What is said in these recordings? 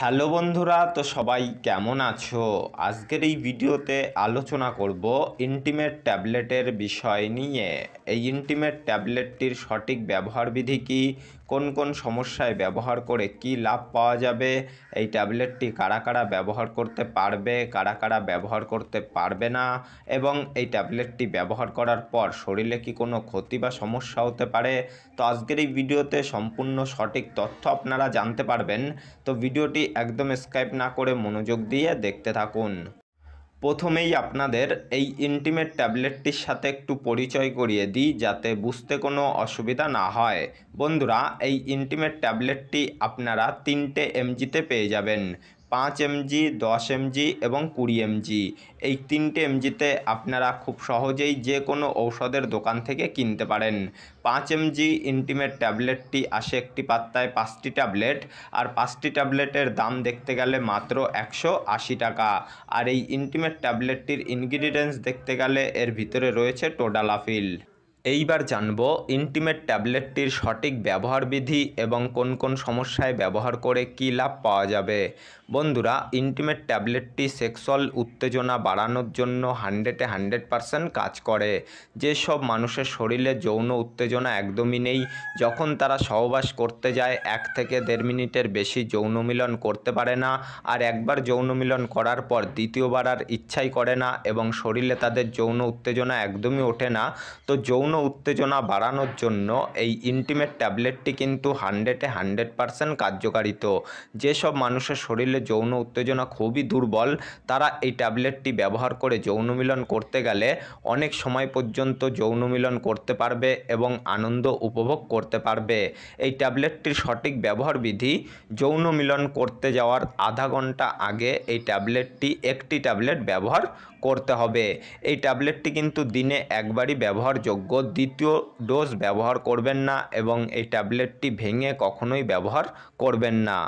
hello বন্ধুরা তো সবাই কেমন আছো আজকের এই ভিডিওতে আলোচনা করব ইন্টিমেট ট্যাবলেটের বিষয় নিয়ে এই ইন্টিমেট ট্যাবলেটটির সঠিক ব্যবহার বিধি কী কোন কোন সমস্যায় ব্যবহার করে কি লাভ পাওয়া যাবে এই ট্যাবলেটটি কারা কারা ব্যবহার করতে পারবে কারা কারা ব্যবহার করতে পারবে না এবং এই ট্যাবলেটটি ব্যবহার করার পর শরীরে কি কোনো ক্ষতি বা সমস্যা হতে পারে তো আজকের এই ভিডিওতে সম্পূর্ণ সঠিক তথ্য আপনারা জানতে পারবেন তো ভিডিওটি একদম স্কাইপ না করে মনোযোগ দিয়ে দেখতে থাকুন প্রথমেই আপনাদের এই ইন্টিমেট ট্যাবলেটটির সাথে একটু পরিচয় করিয়ে দিই যাতে বুঝতে কোনো অসুবিধা না হয় বন্ধুরা এই ইন্টিমেট ট্যাবলেটটি আপনারা তিনটে এমজিতে পেয়ে যাবেন পাঁচ এমজি দশ এমজি এবং কুড়ি এমজি এই তিনটে এমজিতে আপনারা খুব সহজেই যে কোনো ঔষধের দোকান থেকে কিনতে পারেন পাঁচ এমজি ইন্টিমেট ট্যাবলেটটি আসে একটি পাত্তায় পাঁচটি ট্যাবলেট আর পাঁচটি ট্যাবলেটের দাম দেখতে গেলে মাত্র একশো আশি টাকা আর এই ইন্টিমেট ট্যাবলেটটির ইনগ্রিডিয়েন্টস দেখতে গেলে এর ভিতরে রয়েছে টোডালাফিল এইবার জানব ইন্টিমেট ট্যাবলেটটির সঠিক ব্যবহার বিধি এবং কোন কোন সমস্যায় ব্যবহার করে কী লাভ পাওয়া যাবে বন্ধুরা ইন্টিমেট ট্যাবলেটটি সেক্সুয়াল উত্তেজনা বাড়ানোর জন্য হান্ড্রেডে হান্ড্রেড পারসেন্ট কাজ করে যেসব মানুষের শরীরে যৌন উত্তেজনা একদমই নেই যখন তারা সহবাস করতে যায় এক থেকে দেড় মিনিটের বেশি যৌন মিলন করতে পারে না আর একবার যৌন মিলন করার পর দ্বিতীয়বার আর ইচ্ছাই করে না এবং শরীরে তাদের যৌন উত্তেজনা একদমই ওঠে না তো যৌন যৌন উত্তেজনা বাড়ানোর জন্য এই ইন্টিমেট ট্যাবলেটটি কিন্তু হান্ড্রেডে হান্ড্রেড পারসেন্ট কার্যকারিত যেসব মানুষের শরীরে যৌন উত্তেজনা খুবই দুর্বল তারা এই ট্যাবলেটটি ব্যবহার করে যৌন মিলন করতে গেলে অনেক সময় পর্যন্ত যৌন মিলন করতে পারবে এবং আনন্দ উপভোগ করতে পারবে এই ট্যাবলেটটির সঠিক ব্যবহার বিধি যৌন মিলন করতে যাওয়ার আধা ঘন্টা আগে এই ট্যাবলেটটি একটি ট্যাবলেট ব্যবহার করতে হবে এই ট্যাবলেটটি কিন্তু দিনে একবারই ব্যবহারযোগ্য দ্বিতীয় ডোজ ব্যবহার করবেন না এবং এই ট্যাবলেটটি ভেঙে কখনোই ব্যবহার করবেন না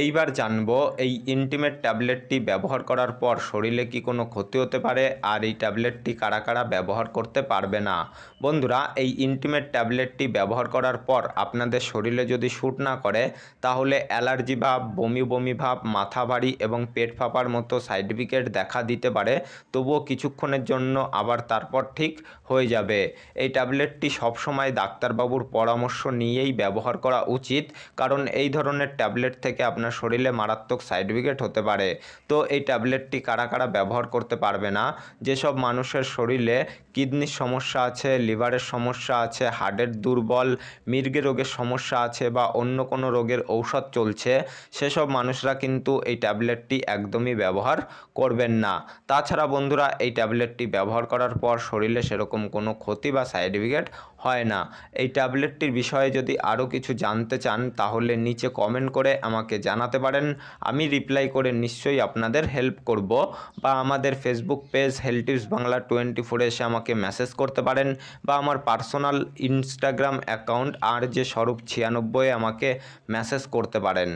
এইবার জানব এই ইন্টিমেট ট্যাবলেটটি ব্যবহার করার পর শরীরে কি কোনো ক্ষতি হতে পারে আর এই ট্যাবলেটটি কারা কারা ব্যবহার করতে পারবে না বন্ধুরা এই ইন্টিমেট ট্যাবলেটটি ব্যবহার করার পর আপনাদের শরীরে যদি শ্যুট না করে তাহলে অ্যালার্জি ভাব বমি বমি ভাব মাথা ভারী এবং পেট ফাঁপার মতো সাইড দেখা দিতে পারে তবুও কিছুক্ষণের জন্য আবার তারপর ঠিক হয়ে যাবে এই ট্যাবলেটটি সবসময় ডাক্তারবাবুর পরামর্শ নিয়েই ব্যবহার করা উচিত কারণ এই ধরনের ট্যাবলেট থেকে আপনার আপনার শরীরে মারাত্মক সাইড ইফেক্ট হতে পারে তো এই ট্যাবলেটটি কারা কারা ব্যবহার করতে পারবে না যেসব মানুষের শরীরে কিডনির সমস্যা আছে লিভারের সমস্যা আছে হার্টের দুর্বল মৃগে রোগের সমস্যা আছে বা অন্য কোনো রোগের ঔষধ চলছে সেসব মানুষরা কিন্তু এই ট্যাবলেটটি একদমই ব্যবহার করবেন না তাছাড়া বন্ধুরা এই ট্যাবলেটটি ব্যবহার করার পর শরীরে সেরকম কোনো ক্ষতি বা সাইড ইফেক্ট হয় না এই ট্যাবলেটটির বিষয়ে যদি আরও কিছু জানতে চান তাহলে নিচে কমেন্ট করে আমাকে জান জানাতে পারেন আমি রিপ্লাই করে নিশ্চয়ই আপনাদের হেল্প করব বা আমাদের ফেসবুক পেজ হেলটিভস বাংলা টোয়েন্টি ফোরে এসে আমাকে মেসেজ করতে পারেন বা আমার পার্সোনাল ইনস্টাগ্রাম অ্যাকাউন্ট আর যে স্বরূপ ছিয়ানব্বই আমাকে মেসেজ করতে পারেন